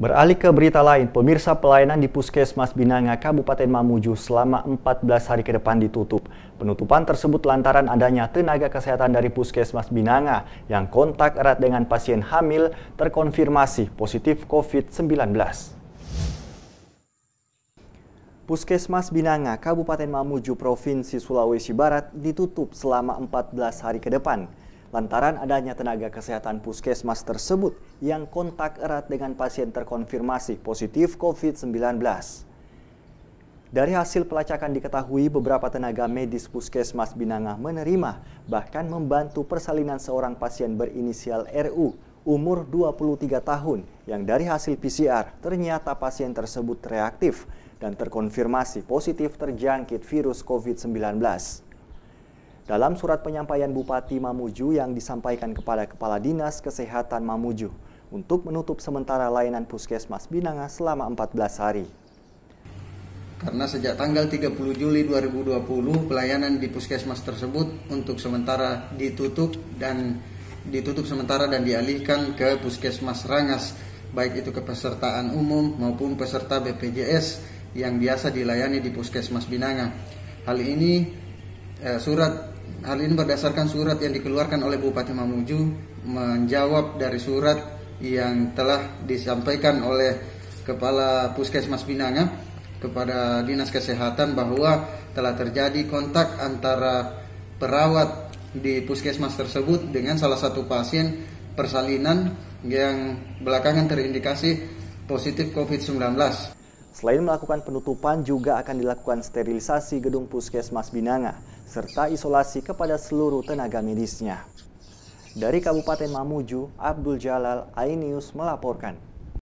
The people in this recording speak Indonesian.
Beralih ke berita lain, pemirsa pelayanan di Puskesmas Binanga, Kabupaten Mamuju selama 14 hari ke depan ditutup. Penutupan tersebut lantaran adanya tenaga kesehatan dari Puskesmas Binanga yang kontak erat dengan pasien hamil terkonfirmasi positif COVID-19. Puskesmas Binanga, Kabupaten Mamuju, Provinsi Sulawesi Barat ditutup selama 14 hari ke depan lantaran adanya tenaga kesehatan puskesmas tersebut yang kontak erat dengan pasien terkonfirmasi positif COVID-19. Dari hasil pelacakan diketahui beberapa tenaga medis puskesmas Binangah menerima bahkan membantu persalinan seorang pasien berinisial RU umur 23 tahun yang dari hasil PCR ternyata pasien tersebut reaktif dan terkonfirmasi positif terjangkit virus COVID-19. Dalam surat penyampaian Bupati Mamuju yang disampaikan kepada Kepala Dinas Kesehatan Mamuju untuk menutup sementara layanan Puskesmas Binanga selama 14 hari. Karena sejak tanggal 30 Juli 2020 pelayanan di puskesmas tersebut untuk sementara ditutup dan ditutup sementara dan dialihkan ke Puskesmas Rangas baik itu kepesertaan umum maupun peserta BPJS yang biasa dilayani di Puskesmas Binanga. Hal ini eh, surat Hal ini berdasarkan surat yang dikeluarkan oleh Bupati Mamuju menjawab dari surat yang telah disampaikan oleh Kepala Puskesmas Binanga kepada Dinas Kesehatan bahwa telah terjadi kontak antara perawat di puskesmas tersebut dengan salah satu pasien persalinan yang belakangan terindikasi positif COVID-19. Selain melakukan penutupan, juga akan dilakukan sterilisasi gedung puskesmas Binanga serta isolasi kepada seluruh tenaga medisnya. Dari Kabupaten Mamuju, Abdul Jalal Ainius melaporkan.